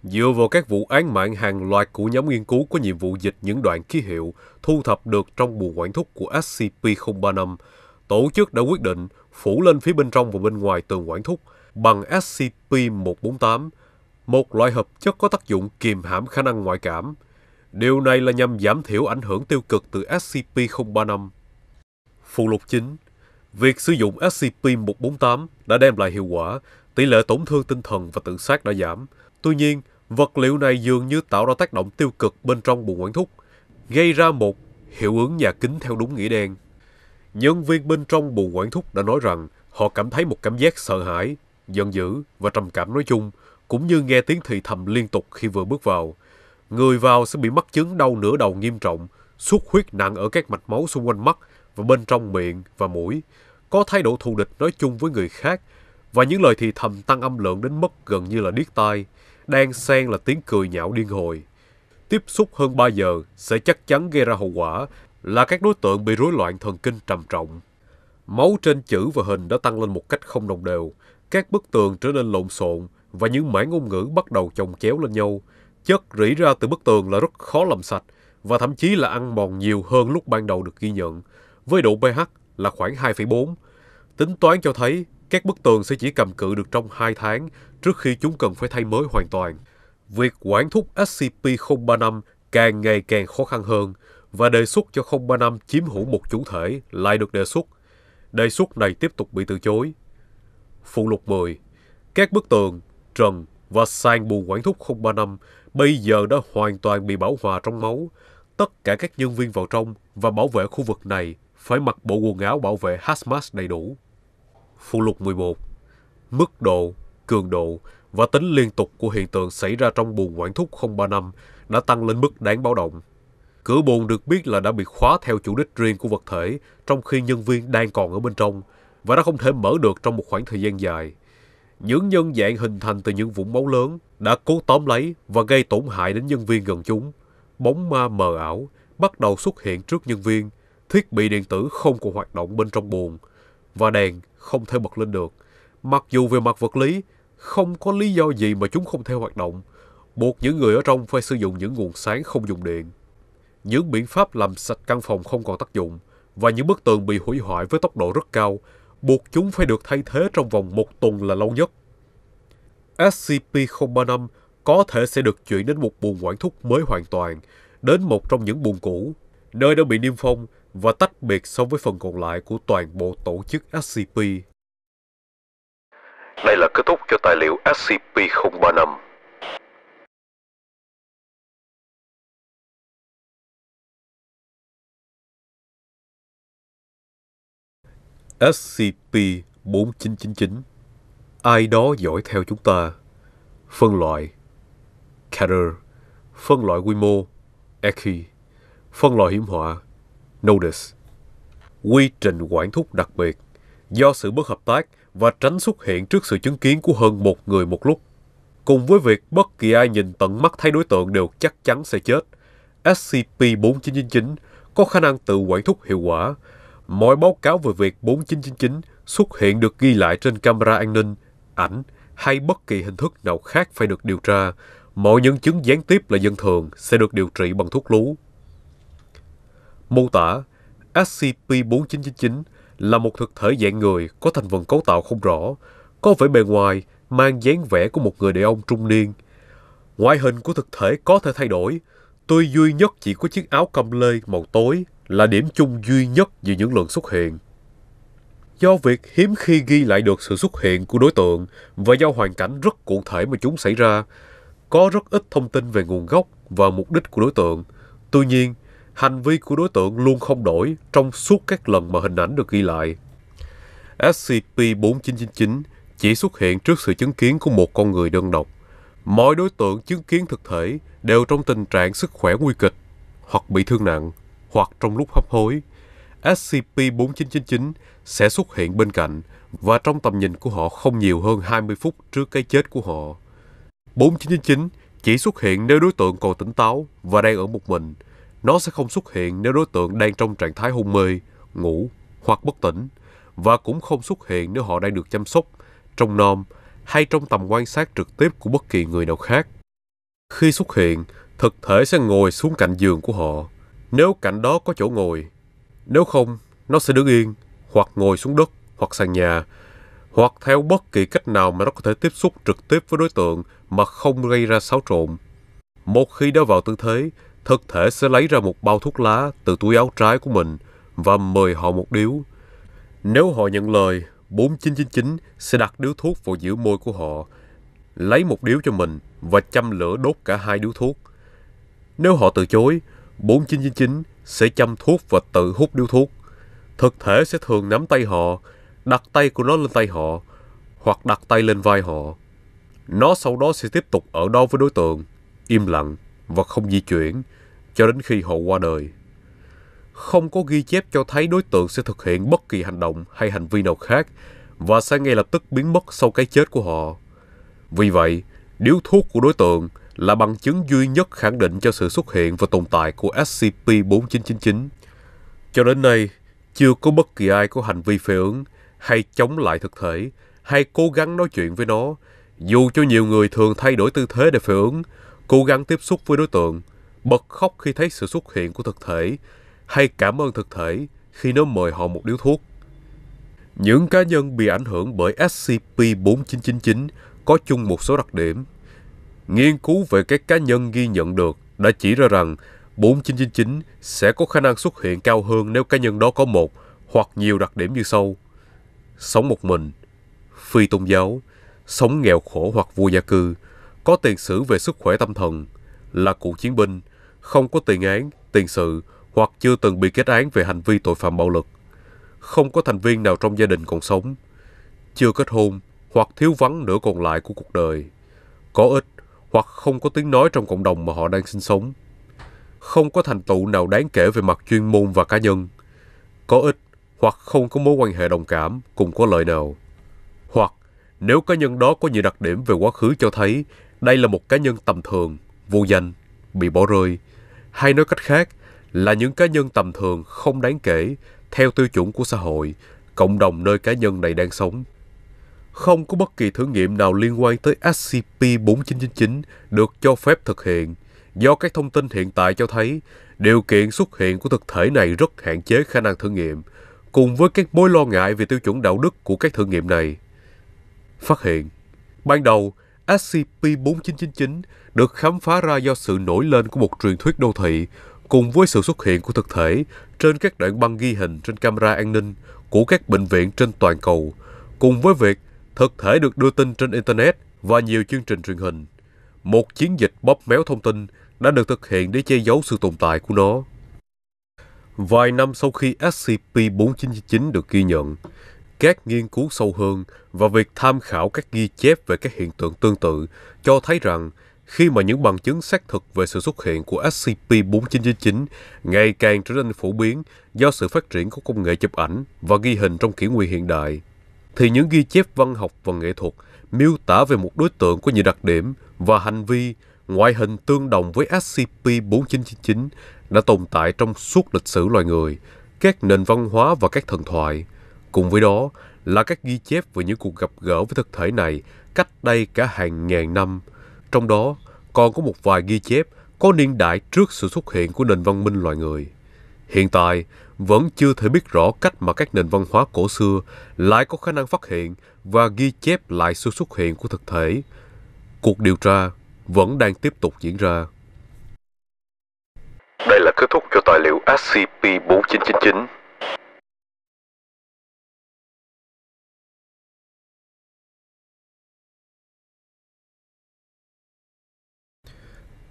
Dựa vào các vụ án mạng hàng loạt của nhóm nghiên cứu có nhiệm vụ dịch những đoạn ký hiệu thu thập được trong buồng quản thúc của SCP-035, tổ chức đã quyết định phủ lên phía bên trong và bên ngoài tường quản thúc bằng SCP-148 một loại hợp chất có tác dụng kiềm hãm khả năng ngoại cảm. Điều này là nhằm giảm thiểu ảnh hưởng tiêu cực từ SCP-035. Phụ lục chính Việc sử dụng SCP-148 đã đem lại hiệu quả, tỷ lệ tổn thương tinh thần và tự sát đã giảm. Tuy nhiên, vật liệu này dường như tạo ra tác động tiêu cực bên trong buồng quản thúc, gây ra một hiệu ứng nhà kính theo đúng nghĩa đen. Nhân viên bên trong buồng quản thúc đã nói rằng họ cảm thấy một cảm giác sợ hãi, giận dữ và trầm cảm nói chung, cũng như nghe tiếng thì thầm liên tục khi vừa bước vào. Người vào sẽ bị mắc chứng đau nửa đầu nghiêm trọng, xuất huyết nặng ở các mạch máu xung quanh mắt và bên trong miệng và mũi, có thái độ thù địch nói chung với người khác và những lời thì thầm tăng âm lượng đến mức gần như là điếc tai, đang xen là tiếng cười nhạo điên hồi. Tiếp xúc hơn 3 giờ sẽ chắc chắn gây ra hậu quả là các đối tượng bị rối loạn thần kinh trầm trọng. Máu trên chữ và hình đã tăng lên một cách không đồng đều, các bức tường trở nên lộn xộn, và những mảng ngôn ngữ bắt đầu chồng chéo lên nhau. Chất rỉ ra từ bức tường là rất khó làm sạch và thậm chí là ăn mòn nhiều hơn lúc ban đầu được ghi nhận, với độ pH là khoảng 2,4. Tính toán cho thấy các bức tường sẽ chỉ cầm cự được trong 2 tháng trước khi chúng cần phải thay mới hoàn toàn. Việc quản thúc SCP-035 càng ngày càng khó khăn hơn và đề xuất cho 035 chiếm hữu một chủ thể lại được đề xuất. Đề xuất này tiếp tục bị từ chối. Phụ lục 10. Các bức tường trần và sàn bù quản thúc năm bây giờ đã hoàn toàn bị bảo hòa trong máu. Tất cả các nhân viên vào trong và bảo vệ khu vực này phải mặc bộ quần áo bảo vệ hazmat đầy đủ. Phụ lục 11 Mức độ, cường độ và tính liên tục của hiện tượng xảy ra trong buồng quản thúc năm đã tăng lên mức đáng báo động. Cửa buồng được biết là đã bị khóa theo chủ đích riêng của vật thể trong khi nhân viên đang còn ở bên trong và đã không thể mở được trong một khoảng thời gian dài. Những nhân dạng hình thành từ những vũng máu lớn đã cố tóm lấy và gây tổn hại đến nhân viên gần chúng. Bóng ma mờ ảo bắt đầu xuất hiện trước nhân viên, thiết bị điện tử không còn hoạt động bên trong buồng và đèn không thể bật lên được. Mặc dù về mặt vật lý, không có lý do gì mà chúng không thể hoạt động, buộc những người ở trong phải sử dụng những nguồn sáng không dùng điện. Những biện pháp làm sạch căn phòng không còn tác dụng và những bức tường bị hủy hoại với tốc độ rất cao buộc chúng phải được thay thế trong vòng một tuần là lâu nhất. SCP-035 có thể sẽ được chuyển đến một buồng quản thúc mới hoàn toàn, đến một trong những buồng cũ, nơi đã bị niêm phong và tách biệt so với phần còn lại của toàn bộ tổ chức SCP. Đây là kết thúc cho tài liệu SCP-035. SCP-4999 Ai đó dõi theo chúng ta Phân loại Cater Phân loại quy mô Eki Phân loại hiểm họa Notice Quy trình quản thúc đặc biệt do sự bất hợp tác và tránh xuất hiện trước sự chứng kiến của hơn một người một lúc. Cùng với việc bất kỳ ai nhìn tận mắt thấy đối tượng đều chắc chắn sẽ chết, SCP-4999 có khả năng tự quản thúc hiệu quả Mọi báo cáo về việc 4999 xuất hiện được ghi lại trên camera an ninh, ảnh hay bất kỳ hình thức nào khác phải được điều tra. Mọi nhân chứng gián tiếp là dân thường sẽ được điều trị bằng thuốc lú. Mô tả SCP-4999 là một thực thể dạng người có thành phần cấu tạo không rõ, có vẻ bề ngoài mang dáng vẻ của một người đàn ông trung niên. Ngoại hình của thực thể có thể thay đổi, tuy duy nhất chỉ có chiếc áo câm lê màu tối là điểm chung duy nhất giữa những lần xuất hiện. Do việc hiếm khi ghi lại được sự xuất hiện của đối tượng và do hoàn cảnh rất cụ thể mà chúng xảy ra, có rất ít thông tin về nguồn gốc và mục đích của đối tượng. Tuy nhiên, hành vi của đối tượng luôn không đổi trong suốt các lần mà hình ảnh được ghi lại. SCP-4999 chỉ xuất hiện trước sự chứng kiến của một con người đơn độc. Mọi đối tượng chứng kiến thực thể đều trong tình trạng sức khỏe nguy kịch hoặc bị thương nặng hoặc trong lúc hấp hối, SCP-4999 sẽ xuất hiện bên cạnh và trong tầm nhìn của họ không nhiều hơn 20 phút trước cái chết của họ. 4999 chỉ xuất hiện nếu đối tượng còn tỉnh táo và đang ở một mình. Nó sẽ không xuất hiện nếu đối tượng đang trong trạng thái hôn mê, ngủ hoặc bất tỉnh và cũng không xuất hiện nếu họ đang được chăm sóc, trong nom hay trong tầm quan sát trực tiếp của bất kỳ người nào khác. Khi xuất hiện, thực thể sẽ ngồi xuống cạnh giường của họ nếu cạnh đó có chỗ ngồi. Nếu không, nó sẽ đứng yên, hoặc ngồi xuống đất, hoặc sàn nhà, hoặc theo bất kỳ cách nào mà nó có thể tiếp xúc trực tiếp với đối tượng mà không gây ra xáo trộn. Một khi đã vào tư thế, thực thể sẽ lấy ra một bao thuốc lá từ túi áo trái của mình và mời họ một điếu. Nếu họ nhận lời, 4999 sẽ đặt điếu thuốc vào giữa môi của họ, lấy một điếu cho mình và châm lửa đốt cả hai điếu thuốc. Nếu họ từ chối, 4999 sẽ chăm thuốc và tự hút điếu thuốc. Thực thể sẽ thường nắm tay họ, đặt tay của nó lên tay họ, hoặc đặt tay lên vai họ. Nó sau đó sẽ tiếp tục ở đó với đối tượng, im lặng và không di chuyển, cho đến khi họ qua đời. Không có ghi chép cho thấy đối tượng sẽ thực hiện bất kỳ hành động hay hành vi nào khác và sẽ ngay lập tức biến mất sau cái chết của họ. Vì vậy, điếu thuốc của đối tượng – là bằng chứng duy nhất khẳng định cho sự xuất hiện và tồn tại của SCP-4999. Cho đến nay, chưa có bất kỳ ai có hành vi phê ứng hay chống lại thực thể hay cố gắng nói chuyện với nó, dù cho nhiều người thường thay đổi tư thế để phê ứng, cố gắng tiếp xúc với đối tượng, bật khóc khi thấy sự xuất hiện của thực thể hay cảm ơn thực thể khi nó mời họ một điếu thuốc. Những cá nhân bị ảnh hưởng bởi SCP-4999 có chung một số đặc điểm Nghiên cứu về các cá nhân ghi nhận được đã chỉ ra rằng 4999 sẽ có khả năng xuất hiện cao hơn nếu cá nhân đó có một hoặc nhiều đặc điểm như sau. Sống một mình, phi tôn giáo, sống nghèo khổ hoặc vô gia cư, có tiền sử về sức khỏe tâm thần, là cựu chiến binh, không có tiền án, tiền sự hoặc chưa từng bị kết án về hành vi tội phạm bạo lực, không có thành viên nào trong gia đình còn sống, chưa kết hôn hoặc thiếu vắng nửa còn lại của cuộc đời, có ít hoặc không có tiếng nói trong cộng đồng mà họ đang sinh sống. Không có thành tựu nào đáng kể về mặt chuyên môn và cá nhân. Có ít hoặc không có mối quan hệ đồng cảm cùng có lợi nào. Hoặc nếu cá nhân đó có nhiều đặc điểm về quá khứ cho thấy đây là một cá nhân tầm thường, vô danh, bị bỏ rơi. Hay nói cách khác là những cá nhân tầm thường không đáng kể theo tiêu chuẩn của xã hội, cộng đồng nơi cá nhân này đang sống không có bất kỳ thử nghiệm nào liên quan tới SCP-4999 được cho phép thực hiện, do các thông tin hiện tại cho thấy điều kiện xuất hiện của thực thể này rất hạn chế khả năng thử nghiệm, cùng với các mối lo ngại về tiêu chuẩn đạo đức của các thử nghiệm này. Phát hiện Ban đầu, SCP-4999 được khám phá ra do sự nổi lên của một truyền thuyết đô thị cùng với sự xuất hiện của thực thể trên các đoạn băng ghi hình trên camera an ninh của các bệnh viện trên toàn cầu, cùng với việc thực thể được đưa tin trên Internet và nhiều chương trình truyền hình. Một chiến dịch bóp méo thông tin đã được thực hiện để che giấu sự tồn tại của nó. Vài năm sau khi SCP-4999 được ghi nhận, các nghiên cứu sâu hơn và việc tham khảo các ghi chép về các hiện tượng tương tự cho thấy rằng khi mà những bằng chứng xác thực về sự xuất hiện của SCP-4999 ngày càng trở nên phổ biến do sự phát triển của công nghệ chụp ảnh và ghi hình trong kỷ nguyên hiện đại thì những ghi chép văn học và nghệ thuật miêu tả về một đối tượng có nhiều đặc điểm và hành vi ngoại hình tương đồng với SCP-4999 đã tồn tại trong suốt lịch sử loài người, các nền văn hóa và các thần thoại. Cùng với đó là các ghi chép về những cuộc gặp gỡ với thực thể này cách đây cả hàng ngàn năm. Trong đó còn có một vài ghi chép có niên đại trước sự xuất hiện của nền văn minh loài người. Hiện tại, vẫn chưa thể biết rõ cách mà các nền văn hóa cổ xưa lại có khả năng phát hiện và ghi chép lại sự xuất hiện của thực thể. Cuộc điều tra vẫn đang tiếp tục diễn ra. Đây là kết thúc cho tài liệu SCP-4999.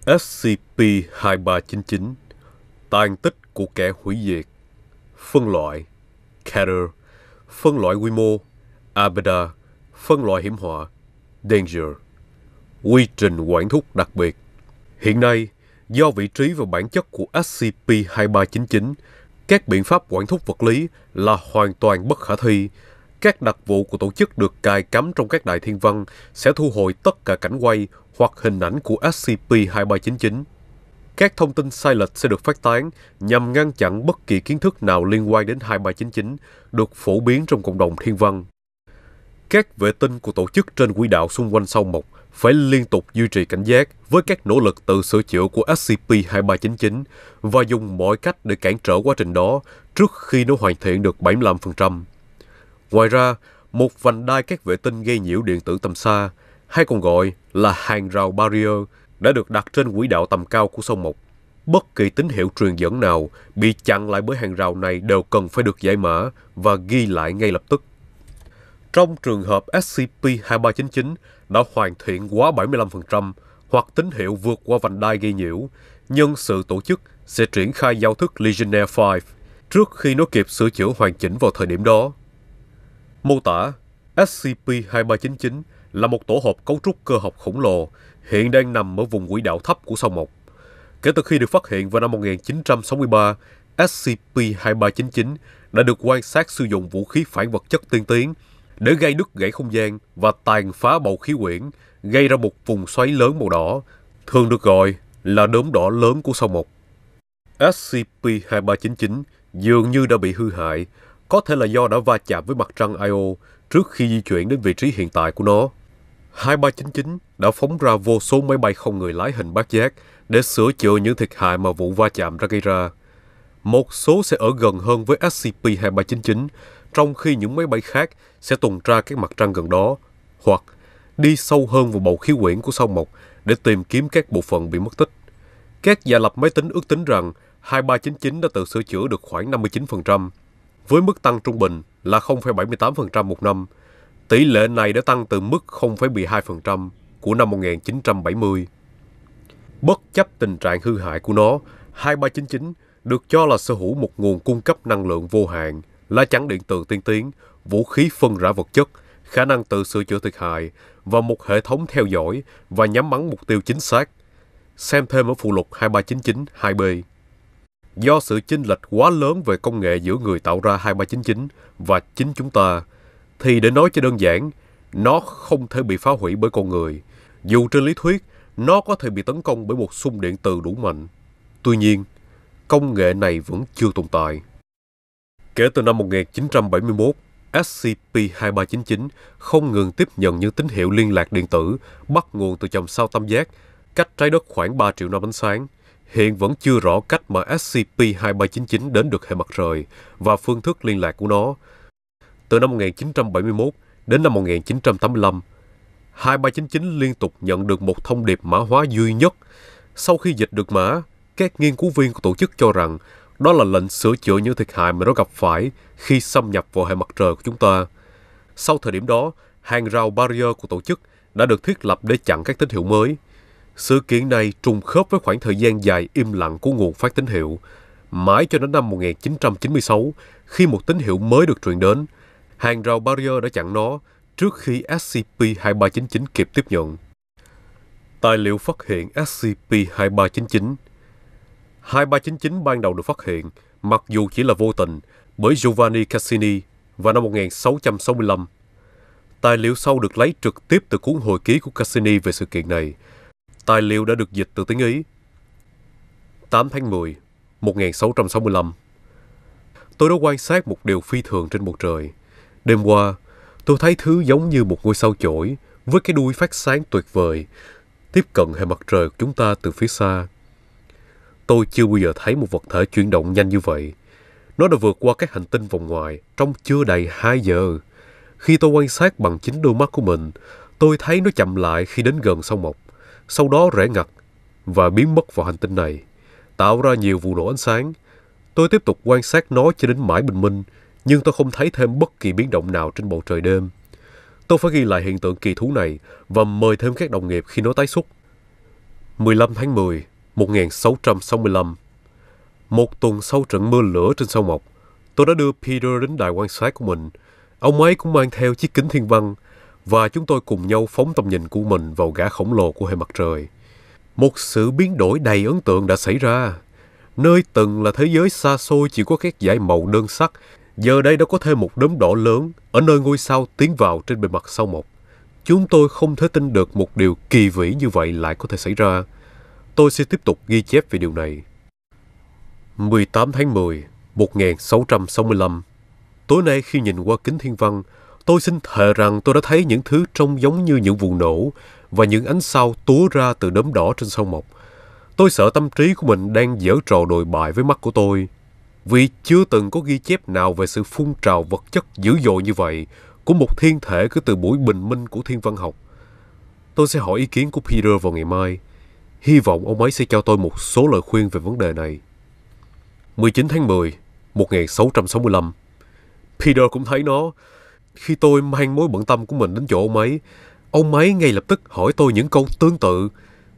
SCP-2399 tàn tích của kẻ hủy diệt, phân loại, Cater, phân loại quy mô, Abeda, phân loại hiểm họa, Danger, quy trình quản thúc đặc biệt. Hiện nay, do vị trí và bản chất của SCP-2399, các biện pháp quản thúc vật lý là hoàn toàn bất khả thi. Các đặc vụ của tổ chức được cài cắm trong các đài thiên văn sẽ thu hồi tất cả cảnh quay hoặc hình ảnh của SCP-2399. Các thông tin sai lệch sẽ được phát tán nhằm ngăn chặn bất kỳ kiến thức nào liên quan đến 2399 được phổ biến trong cộng đồng thiên văn. Các vệ tinh của tổ chức trên quỹ đạo xung quanh sao mộc phải liên tục duy trì cảnh giác với các nỗ lực tự sửa chữa của SCP-2399 và dùng mọi cách để cản trở quá trình đó trước khi nó hoàn thiện được 75%. Ngoài ra, một vành đai các vệ tinh gây nhiễu điện tử tầm xa, hay còn gọi là hàng rào barrier, đã được đặt trên quỹ đạo tầm cao của sông Mộc. Bất kỳ tín hiệu truyền dẫn nào bị chặn lại bởi hàng rào này đều cần phải được giải mã và ghi lại ngay lập tức. Trong trường hợp SCP-2399 đã hoàn thiện quá 75% hoặc tín hiệu vượt qua vành đai gây nhiễu, nhân sự tổ chức sẽ triển khai giao thức Legionnaire 5 trước khi nó kịp sửa chữa hoàn chỉnh vào thời điểm đó. Mô tả SCP-2399 là một tổ hợp cấu trúc cơ học khổng lồ hiện đang nằm ở vùng quỹ đạo thấp của sao Mộc. Kể từ khi được phát hiện vào năm 1963, SCP-2399 đã được quan sát sử dụng vũ khí phản vật chất tiên tiến để gây đứt gãy không gian và tàn phá bầu khí quyển, gây ra một vùng xoáy lớn màu đỏ, thường được gọi là đốm đỏ lớn của sao Mộc. SCP-2399 dường như đã bị hư hại, có thể là do đã va chạm với mặt trăng Io trước khi di chuyển đến vị trí hiện tại của nó. 2399 đã phóng ra vô số máy bay không người lái hình bát giác để sửa chữa những thiệt hại mà vụ va chạm đã gây ra. Một số sẽ ở gần hơn với SCP-2399, trong khi những máy bay khác sẽ tuần tra các mặt trăng gần đó, hoặc đi sâu hơn vào bầu khí quyển của sao mộc để tìm kiếm các bộ phận bị mất tích. Các giả lập máy tính ước tính rằng 2399 đã tự sửa chữa được khoảng 59%, với mức tăng trung bình là 0,78% một năm. Tỷ lệ này đã tăng từ mức 0,12% của năm 1970. Bất chấp tình trạng hư hại của nó, 2399 được cho là sở hữu một nguồn cung cấp năng lượng vô hạn, lá chắn điện tử tiên tiến, vũ khí phân rã vật chất, khả năng tự sửa chữa thiệt hại và một hệ thống theo dõi và nhắm bắn mục tiêu chính xác. Xem thêm ở phụ lục 2399 2B. Do sự chênh lệch quá lớn về công nghệ giữa người tạo ra 2399 và chính chúng ta, thì để nói cho đơn giản, nó không thể bị phá hủy bởi con người. Dù trên lý thuyết, nó có thể bị tấn công bởi một xung điện từ đủ mạnh. Tuy nhiên, công nghệ này vẫn chưa tồn tại. Kể từ năm 1971, SCP-2399 không ngừng tiếp nhận những tín hiệu liên lạc điện tử bắt nguồn từ chòm sao tam giác cách trái đất khoảng 3 triệu năm ánh sáng. Hiện vẫn chưa rõ cách mà SCP-2399 đến được hệ mặt trời và phương thức liên lạc của nó. Từ năm 1971 đến năm 1985, 2399 liên tục nhận được một thông điệp mã hóa duy nhất. Sau khi dịch được mã, các nghiên cứu viên của tổ chức cho rằng đó là lệnh sửa chữa những thiệt hại mà nó gặp phải khi xâm nhập vào hệ mặt trời của chúng ta. Sau thời điểm đó, hàng rào barrier của tổ chức đã được thiết lập để chặn các tín hiệu mới. Sự kiện này trùng khớp với khoảng thời gian dài im lặng của nguồn phát tín hiệu. Mãi cho đến năm 1996, khi một tín hiệu mới được truyền đến, hàng rào barrier đã chặn nó trước khi SCP-2399 kịp tiếp nhận. Tài liệu phát hiện SCP-2399 2399 ban đầu được phát hiện, mặc dù chỉ là vô tình, bởi Giovanni Cassini vào năm 1665. Tài liệu sau được lấy trực tiếp từ cuốn hồi ký của Cassini về sự kiện này. Tài liệu đã được dịch từ tiếng Ý. 8 tháng 10, 1665 Tôi đã quan sát một điều phi thường trên bầu trời. Đêm qua, Tôi thấy thứ giống như một ngôi sao chổi với cái đuôi phát sáng tuyệt vời, tiếp cận hệ mặt trời của chúng ta từ phía xa. Tôi chưa bao giờ thấy một vật thể chuyển động nhanh như vậy. Nó đã vượt qua các hành tinh vòng ngoài trong chưa đầy 2 giờ. Khi tôi quan sát bằng chính đôi mắt của mình, tôi thấy nó chậm lại khi đến gần sao Mộc, sau đó rẽ ngặt và biến mất vào hành tinh này, tạo ra nhiều vụ nổ ánh sáng. Tôi tiếp tục quan sát nó cho đến mãi bình minh nhưng tôi không thấy thêm bất kỳ biến động nào trên bầu trời đêm. Tôi phải ghi lại hiện tượng kỳ thú này và mời thêm các đồng nghiệp khi nó tái xuất. 15 tháng 10, 1665 Một tuần sau trận mưa lửa trên sao Mộc, tôi đã đưa Peter đến đài quan sát của mình. Ông ấy cũng mang theo chiếc kính thiên văn và chúng tôi cùng nhau phóng tầm nhìn của mình vào gã khổng lồ của hệ mặt trời. Một sự biến đổi đầy ấn tượng đã xảy ra. Nơi từng là thế giới xa xôi chỉ có các dải màu đơn sắc Giờ đây đã có thêm một đốm đỏ lớn ở nơi ngôi sao tiến vào trên bề mặt sao mộc. Chúng tôi không thể tin được một điều kỳ vĩ như vậy lại có thể xảy ra. Tôi sẽ tiếp tục ghi chép về điều này. 18 tháng 10, 1665 Tối nay khi nhìn qua kính thiên văn, tôi xin thề rằng tôi đã thấy những thứ trông giống như những vụ nổ và những ánh sao túa ra từ đốm đỏ trên sông mộc. Tôi sợ tâm trí của mình đang dở trò đồi bại với mắt của tôi – vì chưa từng có ghi chép nào về sự phun trào vật chất dữ dội như vậy của một thiên thể cứ từ buổi bình minh của thiên văn học. Tôi sẽ hỏi ý kiến của Peter vào ngày mai. Hy vọng ông ấy sẽ cho tôi một số lời khuyên về vấn đề này. 19 tháng 10, 1665. Peter cũng thấy nó. Khi tôi mang mối bận tâm của mình đến chỗ ông ấy, ông ấy ngay lập tức hỏi tôi những câu tương tự.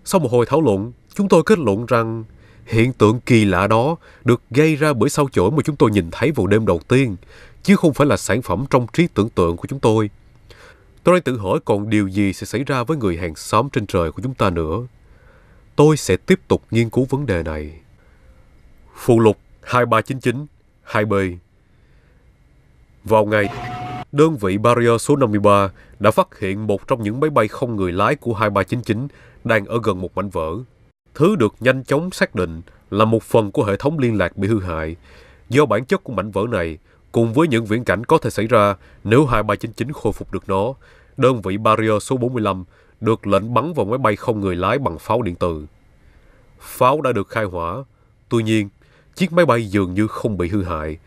Sau một hồi thảo luận, chúng tôi kết luận rằng Hiện tượng kỳ lạ đó được gây ra bởi sao chổi mà chúng tôi nhìn thấy vào đêm đầu tiên, chứ không phải là sản phẩm trong trí tưởng tượng của chúng tôi. Tôi đang tự hỏi còn điều gì sẽ xảy ra với người hàng xóm trên trời của chúng ta nữa. Tôi sẽ tiếp tục nghiên cứu vấn đề này. Phụ lục 2399 2B Vào ngày, đơn vị Barrier số 53 đã phát hiện một trong những máy bay không người lái của 2399 đang ở gần một mảnh vỡ Thứ được nhanh chóng xác định là một phần của hệ thống liên lạc bị hư hại. Do bản chất của mảnh vỡ này, cùng với những viễn cảnh có thể xảy ra nếu 2399 khôi phục được nó, đơn vị Barrier số 45 được lệnh bắn vào máy bay không người lái bằng pháo điện tử. Pháo đã được khai hỏa, tuy nhiên, chiếc máy bay dường như không bị hư hại.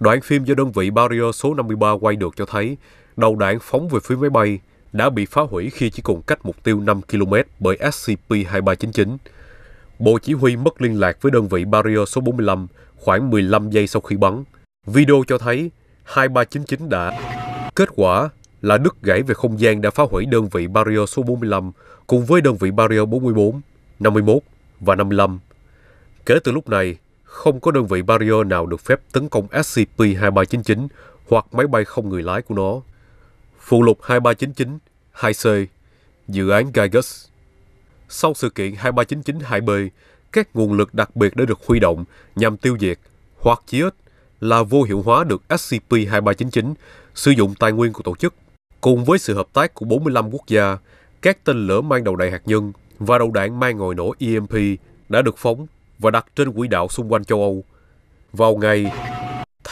Đoạn phim do đơn vị Barrier số 53 quay được cho thấy đầu đạn phóng về phía máy bay đã bị phá hủy khi chỉ còn cách mục tiêu 5 km bởi SCP-2399. Bộ chỉ huy mất liên lạc với đơn vị Barrio số 45 khoảng 15 giây sau khi bắn. Video cho thấy 2399 đã... Kết quả là đứt gãy về không gian đã phá hủy đơn vị Barrio số 45 cùng với đơn vị Barrio 44, 51 và 55. Kể từ lúc này, không có đơn vị Barrio nào được phép tấn công SCP-2399 hoặc máy bay không người lái của nó. Phụ lục 2399 2C Dự án Gygus sau sự kiện 2399 2B, các nguồn lực đặc biệt đã được huy động nhằm tiêu diệt hoặc chí là vô hiệu hóa được SCP-2399, sử dụng tài nguyên của tổ chức. Cùng với sự hợp tác của 45 quốc gia, các tên lửa mang đầu đạn hạt nhân và đầu đạn mang ngòi nổ EMP đã được phóng và đặt trên quỹ đạo xung quanh châu Âu. Vào ngày,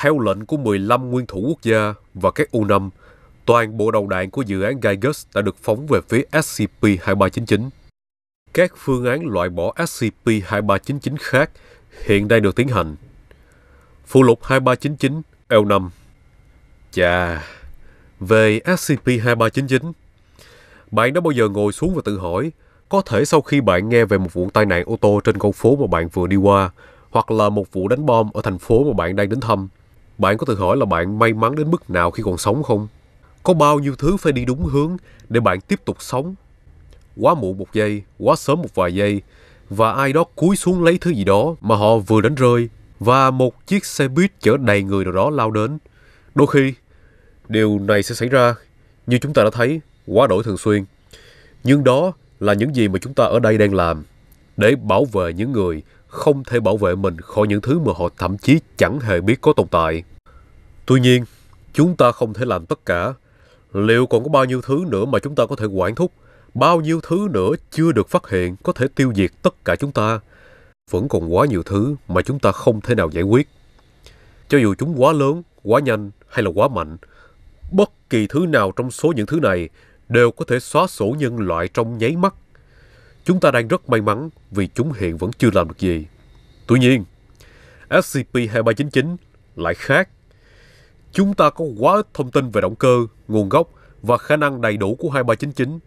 theo lệnh của 15 nguyên thủ quốc gia và các U-5, toàn bộ đầu đạn của dự án Gygus đã được phóng về phía SCP-2399. Các phương án loại bỏ SCP-2399 khác hiện đang được tiến hành. Phụ lục 2399 L5 Chà, về SCP-2399, bạn đã bao giờ ngồi xuống và tự hỏi có thể sau khi bạn nghe về một vụ tai nạn ô tô trên con phố mà bạn vừa đi qua hoặc là một vụ đánh bom ở thành phố mà bạn đang đến thăm, bạn có tự hỏi là bạn may mắn đến mức nào khi còn sống không? Có bao nhiêu thứ phải đi đúng hướng để bạn tiếp tục sống quá muộn một giây, quá sớm một vài giây, và ai đó cúi xuống lấy thứ gì đó mà họ vừa đánh rơi, và một chiếc xe buýt chở đầy người nào đó lao đến. Đôi khi, điều này sẽ xảy ra, như chúng ta đã thấy, quá đổi thường xuyên. Nhưng đó là những gì mà chúng ta ở đây đang làm, để bảo vệ những người không thể bảo vệ mình khỏi những thứ mà họ thậm chí chẳng hề biết có tồn tại. Tuy nhiên, chúng ta không thể làm tất cả. Liệu còn có bao nhiêu thứ nữa mà chúng ta có thể quản thúc – bao nhiêu thứ nữa chưa được phát hiện có thể tiêu diệt tất cả chúng ta. Vẫn còn quá nhiều thứ mà chúng ta không thể nào giải quyết. Cho dù chúng quá lớn, quá nhanh hay là quá mạnh, bất kỳ thứ nào trong số những thứ này đều có thể xóa sổ nhân loại trong nháy mắt. Chúng ta đang rất may mắn vì chúng hiện vẫn chưa làm được gì. Tuy nhiên, SCP-2399 lại khác. Chúng ta có quá ít thông tin về động cơ, nguồn gốc và khả năng đầy đủ của 2399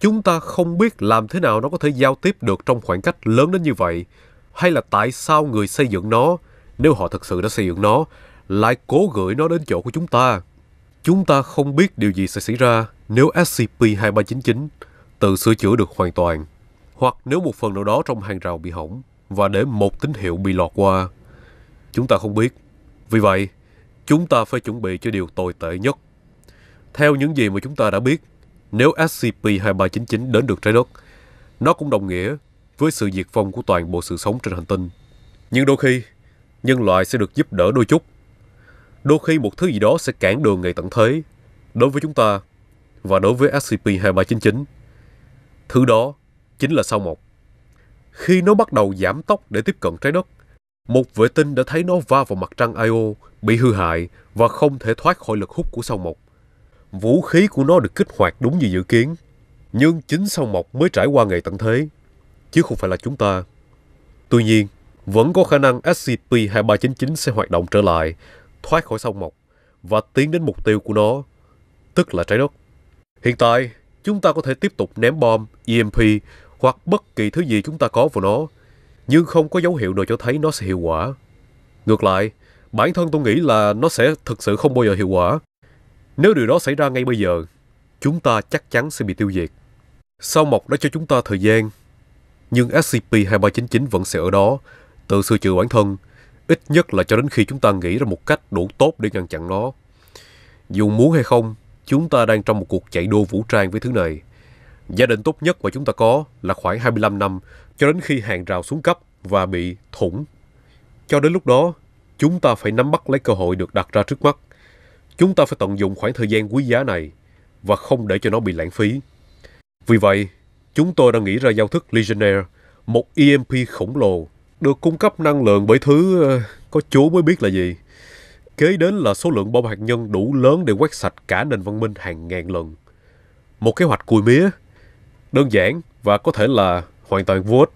Chúng ta không biết làm thế nào nó có thể giao tiếp được trong khoảng cách lớn đến như vậy, hay là tại sao người xây dựng nó, nếu họ thực sự đã xây dựng nó, lại cố gửi nó đến chỗ của chúng ta. Chúng ta không biết điều gì sẽ xảy ra nếu SCP-2399 tự sửa chữa được hoàn toàn, hoặc nếu một phần nào đó trong hàng rào bị hỏng và để một tín hiệu bị lọt qua. Chúng ta không biết. Vì vậy, chúng ta phải chuẩn bị cho điều tồi tệ nhất. Theo những gì mà chúng ta đã biết, nếu SCP-2399 đến được trái đất. Nó cũng đồng nghĩa với sự diệt vong của toàn bộ sự sống trên hành tinh. Nhưng đôi khi, nhân loại sẽ được giúp đỡ đôi chút. Đôi khi một thứ gì đó sẽ cản đường ngày tận thế đối với chúng ta và đối với SCP-2399. Thứ đó chính là sao mộc. Khi nó bắt đầu giảm tốc để tiếp cận trái đất, một vệ tinh đã thấy nó va vào mặt trăng Io, bị hư hại và không thể thoát khỏi lực hút của sao mộc vũ khí của nó được kích hoạt đúng như dự kiến. Nhưng chính song mộc mới trải qua ngày tận thế, chứ không phải là chúng ta. Tuy nhiên, vẫn có khả năng SCP-2399 sẽ hoạt động trở lại, thoát khỏi sông mộc và tiến đến mục tiêu của nó, tức là trái đất. Hiện tại, chúng ta có thể tiếp tục ném bom, EMP hoặc bất kỳ thứ gì chúng ta có vào nó, nhưng không có dấu hiệu nào cho thấy nó sẽ hiệu quả. Ngược lại, bản thân tôi nghĩ là nó sẽ thực sự không bao giờ hiệu quả nếu điều đó xảy ra ngay bây giờ, chúng ta chắc chắn sẽ bị tiêu diệt. Sao Mộc đã cho chúng ta thời gian, nhưng SCP-2399 vẫn sẽ ở đó, tự sửa chữa bản thân, ít nhất là cho đến khi chúng ta nghĩ ra một cách đủ tốt để ngăn chặn nó. Dù muốn hay không, chúng ta đang trong một cuộc chạy đua vũ trang với thứ này. Gia đình tốt nhất mà chúng ta có là khoảng 25 năm cho đến khi hàng rào xuống cấp và bị thủng. Cho đến lúc đó, chúng ta phải nắm bắt lấy cơ hội được đặt ra trước mắt – Chúng ta phải tận dụng khoảng thời gian quý giá này và không để cho nó bị lãng phí. Vì vậy, chúng tôi đã nghĩ ra giao thức Legionnaire, một EMP khổng lồ, được cung cấp năng lượng bởi thứ ờ, có chúa mới biết là gì. Kế đến là số lượng bom hạt nhân đủ lớn để quét sạch cả nền văn minh hàng ngàn lần. Một kế hoạch cùi mía, đơn giản và có thể là hoàn toàn vô ích.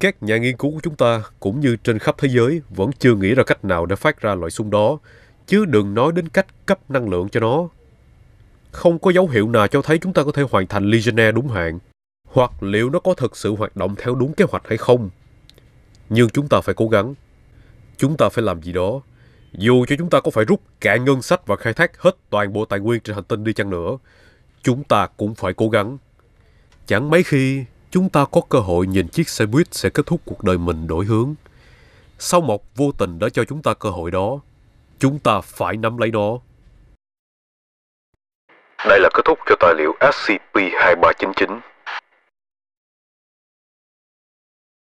Các nhà nghiên cứu của chúng ta cũng như trên khắp thế giới vẫn chưa nghĩ ra cách nào để phát ra loại súng đó chứ đừng nói đến cách cấp năng lượng cho nó. Không có dấu hiệu nào cho thấy chúng ta có thể hoàn thành Legionnaire đúng hạn, hoặc liệu nó có thực sự hoạt động theo đúng kế hoạch hay không. Nhưng chúng ta phải cố gắng. Chúng ta phải làm gì đó, dù cho chúng ta có phải rút cả ngân sách và khai thác hết toàn bộ tài nguyên trên hành tinh đi chăng nữa, chúng ta cũng phải cố gắng. Chẳng mấy khi chúng ta có cơ hội nhìn chiếc xe buýt sẽ kết thúc cuộc đời mình đổi hướng. Sau một vô tình đã cho chúng ta cơ hội đó, Chúng ta phải nắm lấy nó. Đây là kết thúc cho tài liệu SCP-2399.